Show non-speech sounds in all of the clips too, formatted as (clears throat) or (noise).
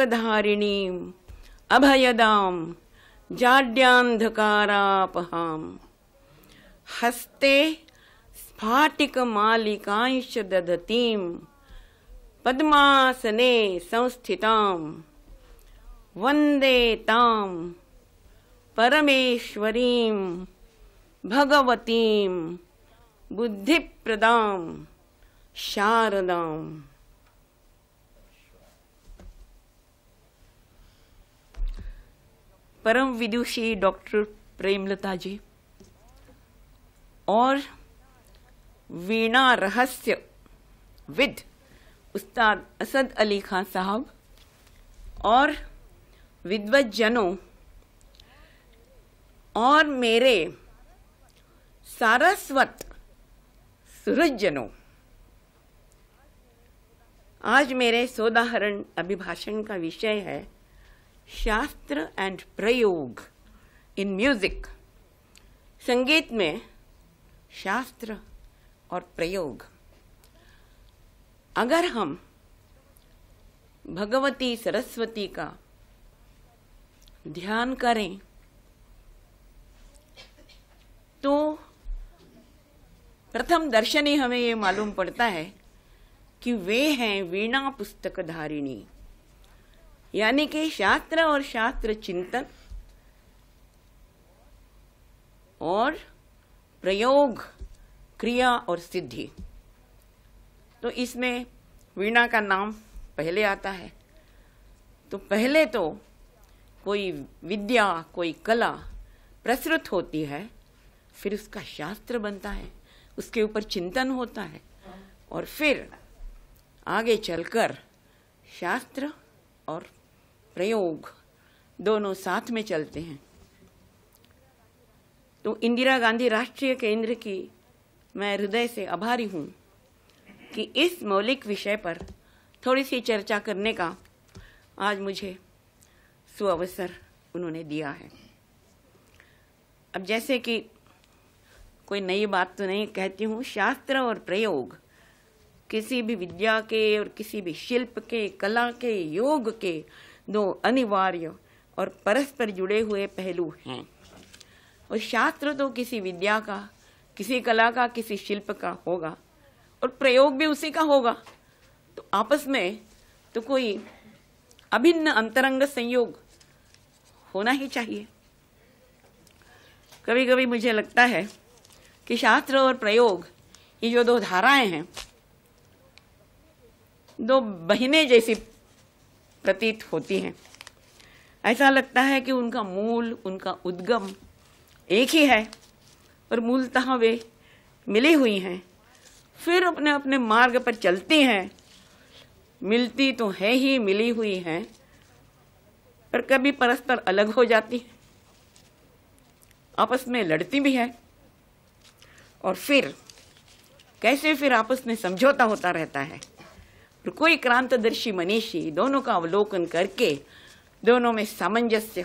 कनकधारिणीम् अभयदाम् जाड्यान्धकारापहाम् हस्ते स्फाटिकमालिकांश दधतीम् पद्मासने संस्थिताम् वन्दे ताम् परमेश्वरीम् भगवतीम् बुद्धिप्रदाम् शारदाम् परम विदुषी डॉक्टर प्रेमलता जी और वीणा रहस्य विद उस्ताद असद अली खान साहब और विद्वजनों और मेरे सारस्वत सूरजनों आज मेरे सोदाहरण अभिभाषण का विषय है शास्त्र एंड प्रयोग इन म्यूजिक संगीत में शास्त्र और प्रयोग अगर हम भगवती सरस्वती का ध्यान करें तो प्रथम दर्शन ही हमें ये मालूम पड़ता है कि वे हैं वीणा पुस्तकधारिणी यानी कि शास्त्र और शास्त्र चिंतन और प्रयोग क्रिया और सिद्धि तो इसमें वीणा का नाम पहले आता है तो पहले तो कोई विद्या कोई कला प्रसृत होती है फिर उसका शास्त्र बनता है उसके ऊपर चिंतन होता है और फिर आगे चलकर शास्त्र और प्रयोग दोनों साथ में चलते हैं तो इंदिरा गांधी राष्ट्रीय केंद्र की मैं हृदय से आभारी हूँ कि इस मौलिक विषय पर थोड़ी सी चर्चा करने का आज मुझे सुअवसर उन्होंने दिया है अब जैसे कि कोई नई बात तो नहीं कहती हूँ शास्त्र और प्रयोग किसी भी विद्या के और किसी भी शिल्प के कला के योग के दो अनिवार्य और परस्पर जुड़े हुए पहलू हैं और हम्म। शास्त्र तो किसी विद्या का किसी कला का किसी शिल्प का होगा और प्रयोग भी उसी का होगा तो आपस में तो कोई अभिन्न अंतरंग संयोग होना ही चाहिए कभी कभी मुझे लगता है कि शास्त्र और प्रयोग ये जो दो धाराएं हैं दो बहने जैसी प्रतीत होती हैं ऐसा लगता है कि उनका मूल उनका उद्गम एक ही है और मूलतः वे मिली हुई हैं फिर अपने अपने मार्ग पर चलती हैं मिलती तो है ही मिली हुई हैं पर कभी परस्पर अलग हो जाती हैं आपस में लड़ती भी है और फिर कैसे फिर आपस में समझौता होता रहता है कोई क्रांतदर्शी मनीषी दोनों का अवलोकन करके दोनों में सामंजस्य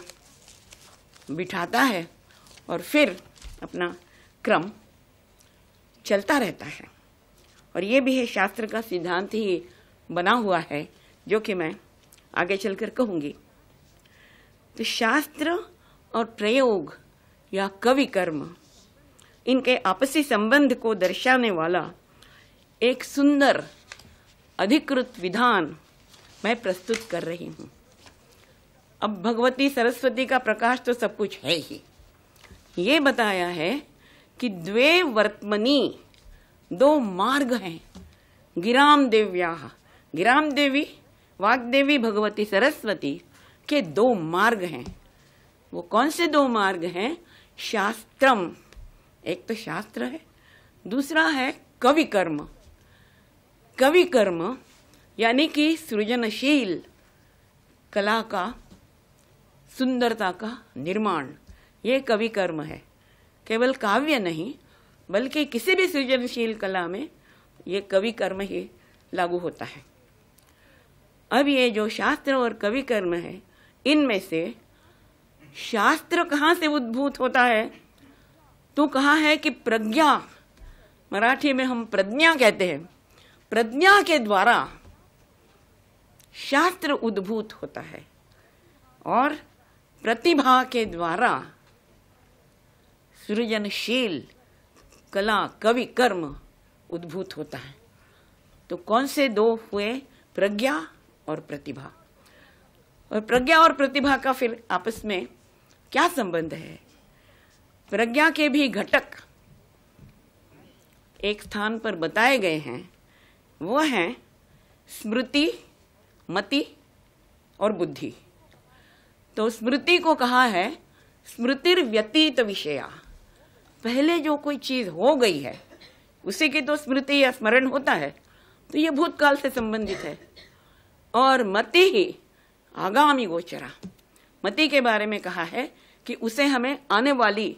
बिठाता है और फिर अपना क्रम चलता रहता है और ये भी है शास्त्र का सिद्धांत ही बना हुआ है जो कि मैं आगे चलकर कहूँगी तो शास्त्र और प्रयोग या कवि कर्म इनके आपसी संबंध को दर्शाने वाला एक सुंदर अधिकृत विधान मैं प्रस्तुत कर रही हूँ अब भगवती सरस्वती का प्रकाश तो सब कुछ है ही ये बताया है कि द्वे वर्तमनी दो मार्ग हैं गिराम देव्या गिराम देवी वाग देवी भगवती सरस्वती के दो मार्ग हैं वो कौन से दो मार्ग हैं शास्त्रम एक तो शास्त्र है दूसरा है कवि कर्म कवि कर्म यानी कि सृजनशील कला का सुंदरता का निर्माण ये कवि कर्म है केवल काव्य नहीं बल्कि किसी भी सृजनशील कला में ये कवि कर्म ही लागू होता है अब ये जो शास्त्र और कवि कर्म है इनमें से शास्त्र कहाँ से उद्भूत होता है तो कहा है कि प्रज्ञा मराठी में हम प्रज्ञा कहते हैं प्रज्ञा के द्वारा शास्त्र उद्भूत होता है और प्रतिभा के द्वारा सृजनशील कला कवि कर्म उद्भूत होता है तो कौन से दो हुए प्रज्ञा और प्रतिभा और प्रज्ञा और प्रतिभा का फिर आपस में क्या संबंध है प्रज्ञा के भी घटक एक स्थान पर बताए गए हैं वो हैं स्मृति मति और बुद्धि तो स्मृति को कहा है स्मृतिर व्यतीत विषया पहले जो कोई चीज हो गई है उसी की तो स्मृति या स्मरण होता है तो ये भूतकाल से संबंधित है और मति ही आगामी गोचरा मति के बारे में कहा है कि उसे हमें आने वाली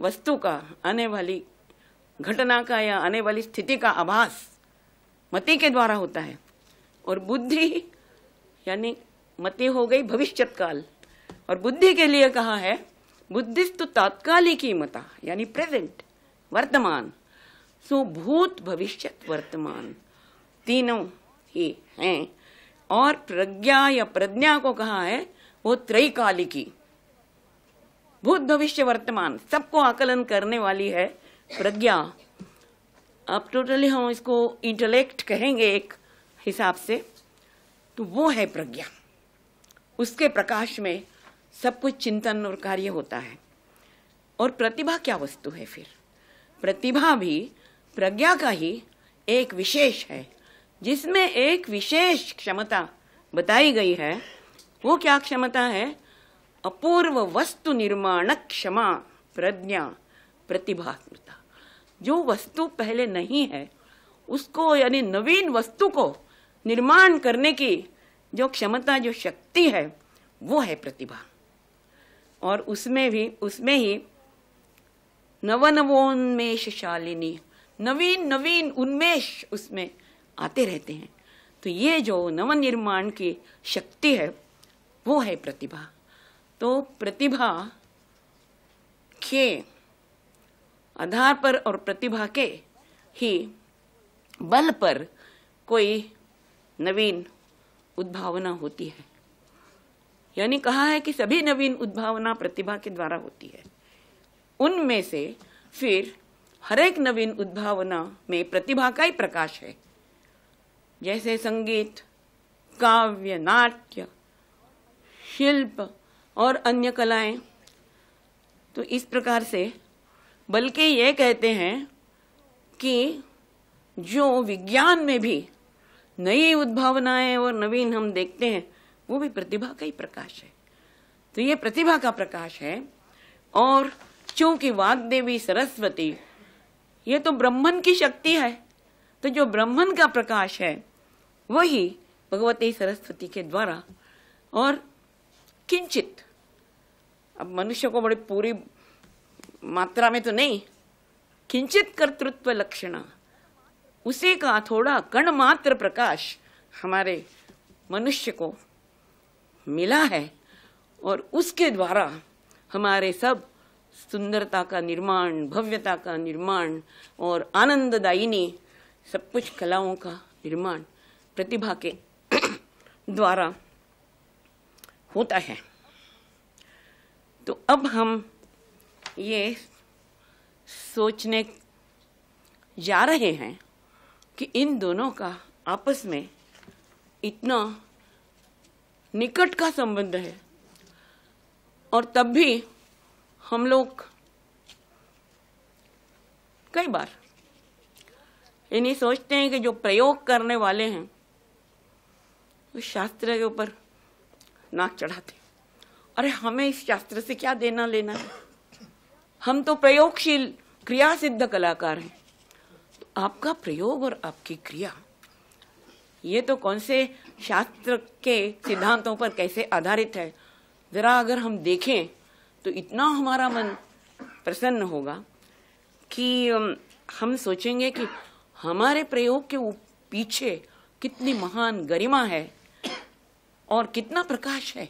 वस्तु का आने वाली घटना का या आने वाली स्थिति का आभास मते के द्वारा होता है और बुद्धि यानी मते हो गई भविष्य काल और बुद्धि के लिए कहा है बुद्धिस्त तात्कालिक ही मता यानी प्रेजेंट वर्तमान सो भूत भविष्य वर्तमान तीनों ही हैं और प्रज्ञा या प्रज्ञा को कहा है वो त्रैकालिकी भूत भविष्य वर्तमान सबको आकलन करने वाली है प्रज्ञा अब टोटली हम इसको इंटेलेक्ट कहेंगे एक हिसाब से तो वो है प्रज्ञा उसके प्रकाश में सब कुछ चिंतन और कार्य होता है और प्रतिभा क्या वस्तु है फिर प्रतिभा भी प्रज्ञा का ही एक विशेष है जिसमें एक विशेष क्षमता बताई गई है वो क्या क्षमता है अपूर्व वस्तु निर्माण क्षमा प्रज्ञा प्रतिभा जो वस्तु पहले नहीं है उसको यानी नवीन वस्तु को निर्माण करने की जो क्षमता जो शक्ति है वो है प्रतिभा और उसमें भी उसमें ही नवनवोन्मेष शालिनी नवीन नवीन उन्मेष उसमें आते रहते हैं तो ये जो नवनिर्माण की शक्ति है वो है प्रतिभा तो प्रतिभा के आधार पर और प्रतिभा के ही बल पर कोई नवीन उद्भावना होती है यानी कहा है कि सभी नवीन उद्भावना प्रतिभा के द्वारा होती है उनमें से फिर हर एक नवीन उद्भावना में प्रतिभा का ही प्रकाश है जैसे संगीत काव्य नाट्य शिल्प और अन्य कलाएं तो इस प्रकार से बल्कि ये कहते हैं कि जो विज्ञान में भी नई उद्भावनाएं और नवीन हम देखते हैं वो भी प्रतिभा का ही प्रकाश है तो ये प्रतिभा का प्रकाश है और चूंकि वाग देवी सरस्वती ये तो ब्रह्मन की शक्ति है तो जो ब्रह्मन का प्रकाश है वही भगवती सरस्वती के द्वारा और किंचित अब मनुष्य को बड़ी पूरी मात्रा में तो नहीं किंचित कर्तृत्व लक्षण उसी का थोड़ा कण मात्र प्रकाश हमारे मनुष्य को मिला है और उसके द्वारा हमारे सब सुंदरता का निर्माण भव्यता का निर्माण और आनंददायिनी सब कुछ कलाओं का निर्माण प्रतिभा के (clears throat) द्वारा होता है तो अब हम ये सोचने जा रहे हैं कि इन दोनों का आपस में इतना निकट का संबंध है और तब भी हम लोग कई बार इन्हें सोचते हैं कि जो प्रयोग करने वाले हैं वो शास्त्र के ऊपर नाक चढ़ाते अरे हमें इस शास्त्र से क्या देना लेना है हम तो प्रयोगशील क्रिया सिद्ध कलाकार हैं आपका प्रयोग और आपकी क्रिया ये तो कौन से शास्त्र के सिद्धांतों पर कैसे आधारित है जरा अगर हम देखें तो इतना हमारा मन प्रसन्न होगा कि हम सोचेंगे कि हमारे प्रयोग के पीछे कितनी महान गरिमा है और कितना प्रकाश है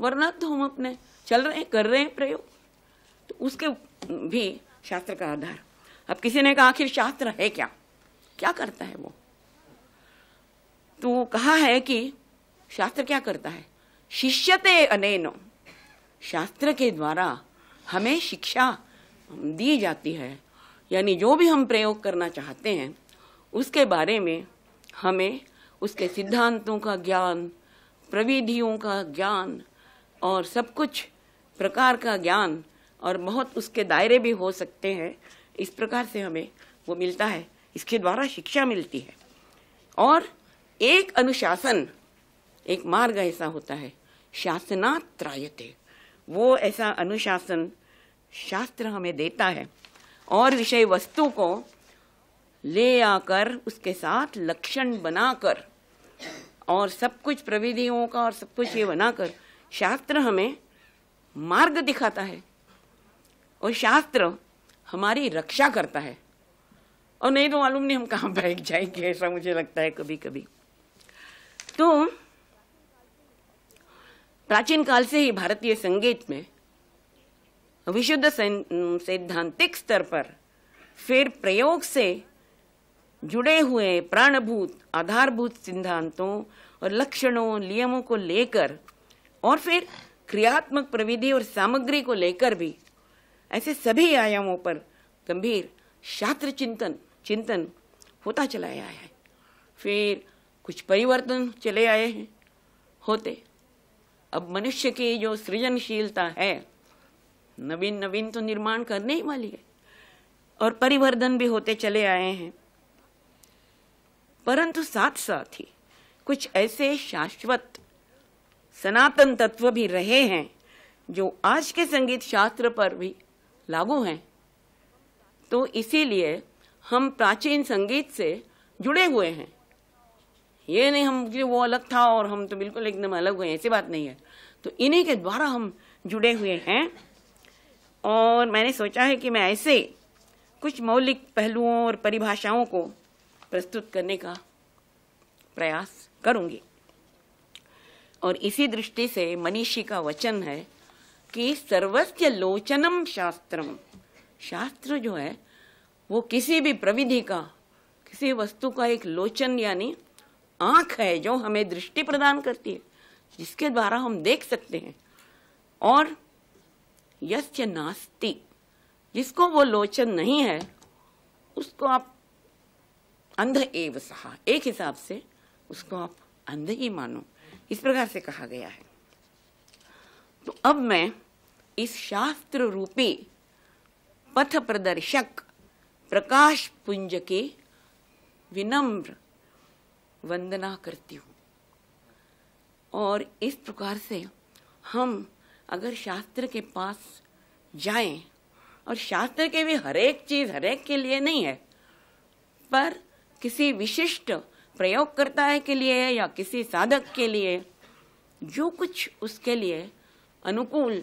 वरना तो हम अपने चल रहे कर रहे हैं प्रयोग तो उसके भी शास्त्र का आधार अब किसी ने कहा आखिर शास्त्र है क्या क्या करता है वो तो कहा है कि शास्त्र क्या करता है शिष्यते अनेनो शास्त्र के द्वारा हमें शिक्षा दी जाती है यानी जो भी हम प्रयोग करना चाहते हैं उसके बारे में हमें उसके सिद्धांतों का ज्ञान प्रविधियों का ज्ञान और सब कुछ प्रकार का ज्ञान और बहुत उसके दायरे भी हो सकते हैं इस प्रकार से हमें वो मिलता है इसके द्वारा शिक्षा मिलती है और एक अनुशासन एक मार्ग ऐसा होता है शासनात्रायते वो ऐसा अनुशासन शास्त्र हमें देता है और विषय वस्तु को ले आकर उसके साथ लक्षण बनाकर और सब कुछ प्रविधियों का और सब कुछ ये बनाकर शास्त्र हमें मार्ग दिखाता है और शास्त्र हमारी रक्षा करता है और नहीं तो मालूम नहीं हम कहाँ बैठ जाएंगे ऐसा मुझे लगता है कभी कभी तो प्राचीन काल से ही भारतीय संगीत में विशुद्ध सैद्धांतिक स्तर पर फिर प्रयोग से जुड़े हुए प्राणभूत आधारभूत सिद्धांतों और लक्षणों नियमों को लेकर और फिर क्रियात्मक प्रविधि और सामग्री को लेकर भी ऐसे सभी आयामों पर गंभीर शास्त्र चिंतन चिंतन होता चला आया है फिर कुछ परिवर्तन चले आए हैं होते अब मनुष्य की जो सृजनशीलता है नवीन नवीन तो निर्माण करने ही वाली है और परिवर्धन भी होते चले आए हैं परंतु साथ साथ ही कुछ ऐसे शाश्वत सनातन तत्व भी रहे हैं जो आज के संगीत शास्त्र पर भी लागू हैं तो इसीलिए हम प्राचीन संगीत से जुड़े हुए हैं ये नहीं हम कि वो अलग था और हम तो बिल्कुल एकदम अलग हुए ऐसी बात नहीं है तो इन्हीं के द्वारा हम जुड़े हुए हैं और मैंने सोचा है कि मैं ऐसे कुछ मौलिक पहलुओं और परिभाषाओं को प्रस्तुत करने का प्रयास करूंगी और इसी दृष्टि से मनीषी का वचन है कि सर्वस्य लोचनम शास्त्रम शास्त्र जो है वो किसी भी प्रविधि का किसी वस्तु का एक लोचन यानी आंख है जो हमें दृष्टि प्रदान करती है जिसके द्वारा हम देख सकते हैं और यस्य नास्ति जिसको वो लोचन नहीं है उसको आप अंध एव सहा एक हिसाब से उसको आप अंध ही मानो इस प्रकार से कहा गया है तो अब मैं इस शास्त्र रूपी पथ प्रदर्शक प्रकाश पुंज के विनम्र वंदना करती हूँ और इस प्रकार से हम अगर शास्त्र के पास जाएं और शास्त्र के भी हर एक चीज़ हर एक के लिए नहीं है पर किसी विशिष्ट प्रयोगकर्ता के लिए या किसी साधक के लिए जो कुछ उसके लिए अनुकूल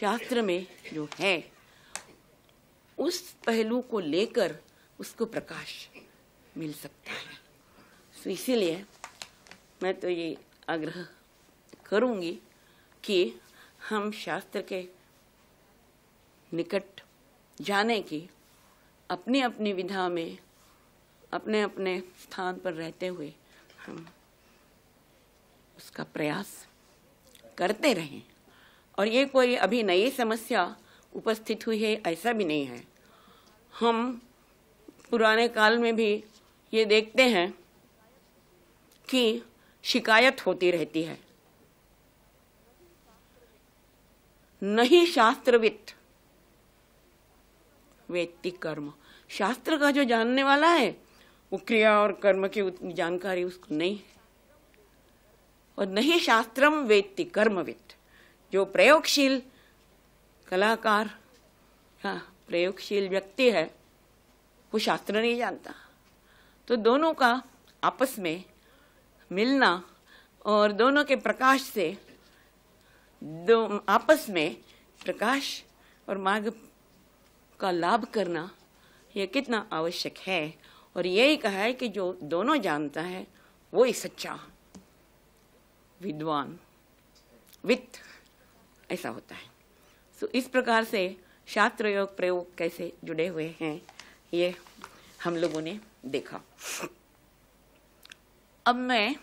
शास्त्र में जो है उस पहलू को लेकर उसको प्रकाश मिल सकता है तो इसीलिए मैं तो ये आग्रह करूंगी कि हम शास्त्र के निकट जाने की अपनी अपनी विधा में अपने अपने स्थान पर रहते हुए हम उसका प्रयास करते रहें और ये कोई अभी नई समस्या उपस्थित हुई है ऐसा भी नहीं है हम पुराने काल में भी ये देखते हैं कि शिकायत होती रहती है नहीं शास्त्रविद व्यक्ति कर्म शास्त्र का जो जानने वाला है वो क्रिया और कर्म की जानकारी उसको नहीं है और नहीं शास्त्रम वेत्ति कर्मविद जो प्रयोगशील कलाकार हाँ प्रयोगशील व्यक्ति है वो शास्त्र नहीं जानता तो दोनों का आपस में मिलना और दोनों के प्रकाश से दो आपस में प्रकाश और मार्ग का लाभ करना ये कितना आवश्यक है और यही कहा है कि जो दोनों जानता है वो ही सच्चा विद्वान वित्त ऐसा होता है सो so, इस प्रकार से शास्त्र योग प्रयोग कैसे जुड़े हुए हैं ये हम लोगों ने देखा अब मैं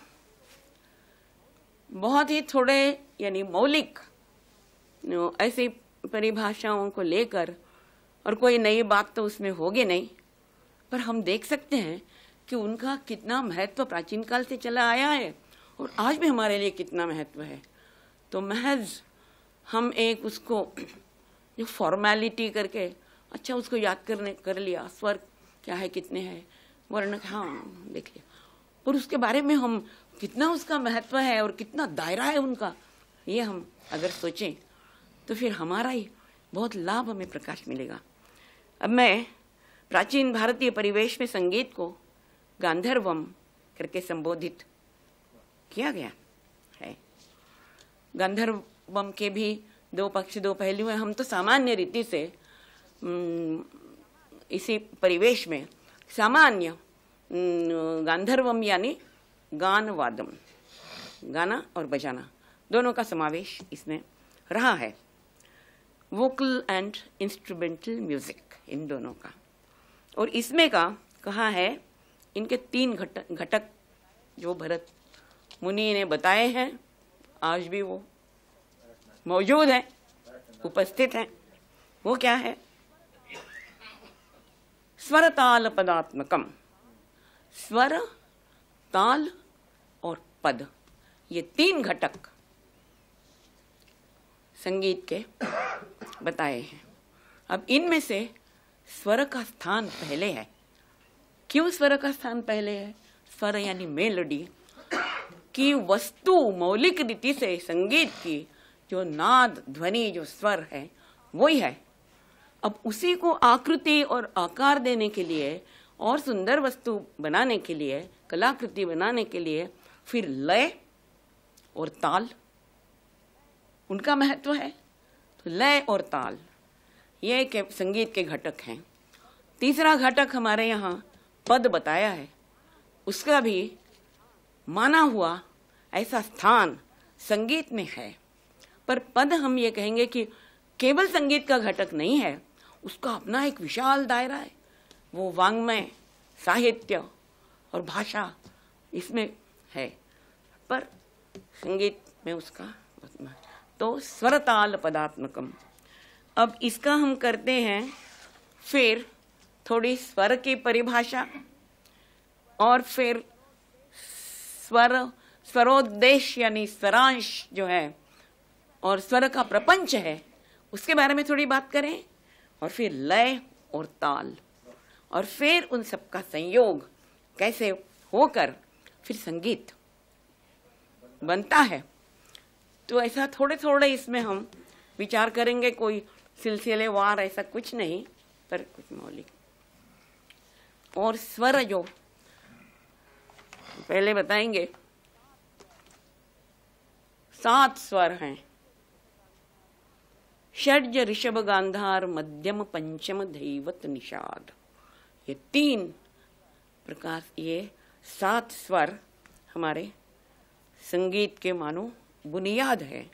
बहुत ही थोड़े यानी मौलिक ऐसी परिभाषाओं को लेकर और कोई नई बात तो उसमें होगी नहीं पर हम देख सकते हैं कि उनका कितना महत्व प्राचीन काल से चला आया है और आज भी हमारे लिए कितना महत्व है तो महज हम एक उसको जो फॉर्मेलिटी करके अच्छा उसको याद करने कर लिया स्वर क्या है कितने हैं वर्ण हाँ देख लिया और उसके बारे में हम कितना उसका महत्व है और कितना दायरा है उनका ये हम अगर सोचें तो फिर हमारा ही बहुत लाभ हमें प्रकाश मिलेगा अब मैं प्राचीन भारतीय परिवेश में संगीत को गांधर्वम करके संबोधित किया गया है गांधर्व बम के भी दो पक्ष दो पहलू हैं हम तो सामान्य रीति से इसी परिवेश में सामान्य गांधर्वम यानी गान वादम गाना और बजाना दोनों का समावेश इसमें रहा है वोकल एंड इंस्ट्रूमेंटल म्यूजिक इन दोनों का और इसमें का कहा है इनके तीन घटक घटक जो भरत मुनि ने बताए हैं आज भी वो मौजूद हैं उपस्थित हैं वो क्या है स्वर ताल पदात्मकम स्वर ताल और पद ये तीन घटक संगीत के बताए हैं अब इनमें से स्वर का स्थान पहले है क्यों स्वर का स्थान पहले है स्वर यानी मेलोडी की वस्तु मौलिक रीति से संगीत की जो नाद ध्वनि जो स्वर है वही है अब उसी को आकृति और आकार देने के लिए और सुंदर वस्तु बनाने के लिए कलाकृति बनाने के लिए फिर लय और ताल उनका महत्व है तो लय और ताल ये के संगीत के घटक हैं तीसरा घटक हमारे यहाँ पद बताया है उसका भी माना हुआ ऐसा स्थान संगीत में है पर पद हम ये कहेंगे कि केवल संगीत का घटक नहीं है उसका अपना एक विशाल दायरा है वो वांग्मय साहित्य और भाषा इसमें है पर संगीत में उसका तो स्वरताल पदात्मकम अब इसका हम करते हैं फिर थोड़ी स्वर की परिभाषा और फिर स्वर स्वरोद्देश यानी स्वरांश जो है और स्वर का प्रपंच है उसके बारे में थोड़ी बात करें और फिर लय और ताल और फिर उन सबका संयोग कैसे होकर फिर संगीत बनता है तो ऐसा थोड़े थोड़े इसमें हम विचार करेंगे कोई सिलसिले वार ऐसा कुछ नहीं पर कुछ मौलिक और स्वर जो पहले बताएंगे सात स्वर हैं षड्ज ऋषभ गांधार मध्यम पंचम धैवत निषाद ये तीन प्रकार ये सात स्वर हमारे संगीत के मानो बुनियाद है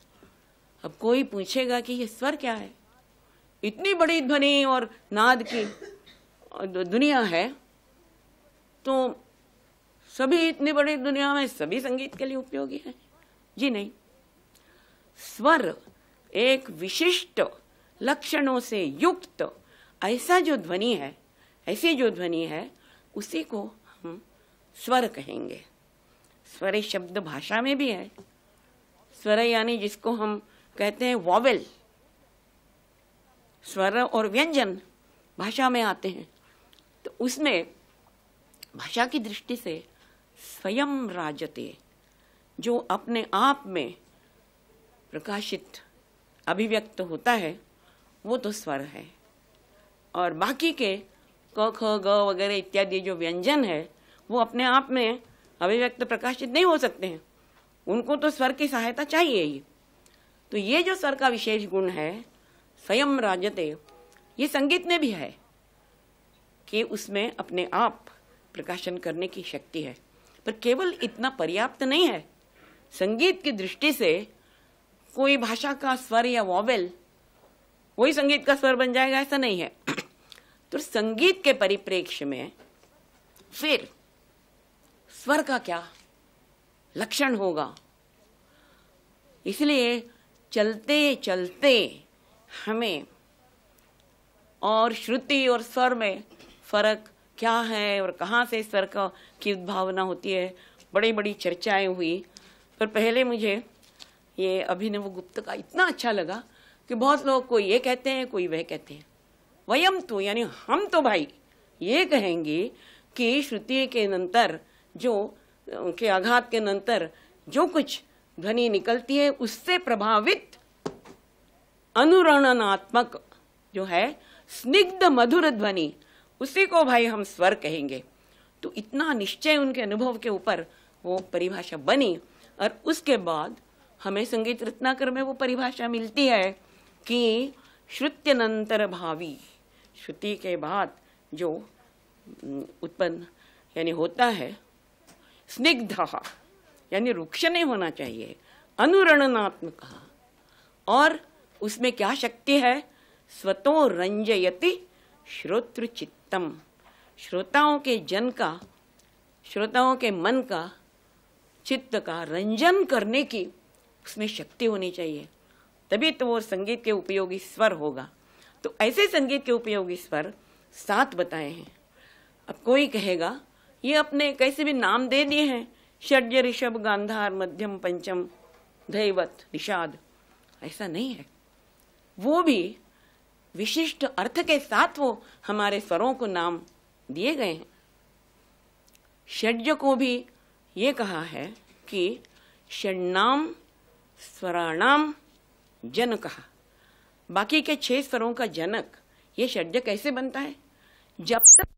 अब कोई पूछेगा कि ये स्वर क्या है इतनी बड़ी ध्वनि और नाद की दुनिया है तो सभी इतनी बड़ी दुनिया में सभी संगीत के लिए उपयोगी है जी नहीं स्वर एक विशिष्ट लक्षणों से युक्त ऐसा जो ध्वनि है ऐसी जो ध्वनि है उसी को हम स्वर कहेंगे स्वर शब्द भाषा में भी है स्वर यानी जिसको हम कहते हैं वॉवेल स्वर और व्यंजन भाषा में आते हैं तो उसमें भाषा की दृष्टि से स्वयं राजते जो अपने आप में प्रकाशित अभिव्यक्त होता है वो तो स्वर है और बाकी के क ख ग वगैरह इत्यादि जो व्यंजन है वो अपने आप में अभिव्यक्त प्रकाशित नहीं हो सकते हैं उनको तो स्वर की सहायता चाहिए ही तो ये जो स्वर का विशेष गुण है स्वयं राजते ये संगीत में भी है कि उसमें अपने आप प्रकाशन करने की शक्ति है पर केवल इतना पर्याप्त नहीं है संगीत की दृष्टि से कोई भाषा का स्वर या वॉवेल वही संगीत का स्वर बन जाएगा ऐसा नहीं है तो संगीत के परिप्रेक्ष्य में फिर स्वर का क्या लक्षण होगा इसलिए चलते चलते हमें और श्रुति और स्वर में फर्क क्या है और कहाँ से स्वर का की उद्भावना होती है बड़ी बड़ी चर्चाएं हुई पर पहले मुझे ये अभिनव गुप्त का इतना अच्छा लगा कि बहुत लोग कोई ये कहते हैं कोई वह कहते हैं वयम तो यानी हम तो भाई ये कहेंगे कि श्रुति के नंतर जो के आघात के नंतर जो कुछ ध्वनि निकलती है उससे प्रभावित अनुरणनात्मक जो है स्निग्ध मधुर ध्वनि उसी को भाई हम स्वर कहेंगे तो इतना निश्चय उनके अनुभव के ऊपर वो परिभाषा बनी और उसके बाद हमें संगीत रत्नाकर में वो परिभाषा मिलती है कि श्रुत्यनंतर भावी श्रुति के बाद जो उत्पन्न यानी होता है स्निग्ध यानी रुक्ष नहीं होना चाहिए अनुरणनात्मक और उसमें क्या शक्ति है स्वतो रंजयति श्रोत्र चित्तम श्रोताओं के जन का श्रोताओं के मन का चित्त का रंजन करने की उसमें शक्ति होनी चाहिए तभी तो वो संगीत के उपयोगी स्वर होगा तो ऐसे संगीत के उपयोगी स्वर सात बताए हैं अब कोई कहेगा ये अपने कैसे भी नाम दे दिए हैं षड्य ऋषभ गांधार मध्यम पंचम धैवत निषाद ऐसा नहीं है वो भी विशिष्ट अर्थ के साथ वो हमारे स्वरों को नाम दिए गए हैं षड्य को भी ये कहा है कि षण्णाम स्वराणाम जन कहा बाकी के छह स्वरों का जनक ये शब्द कैसे बनता है जब तक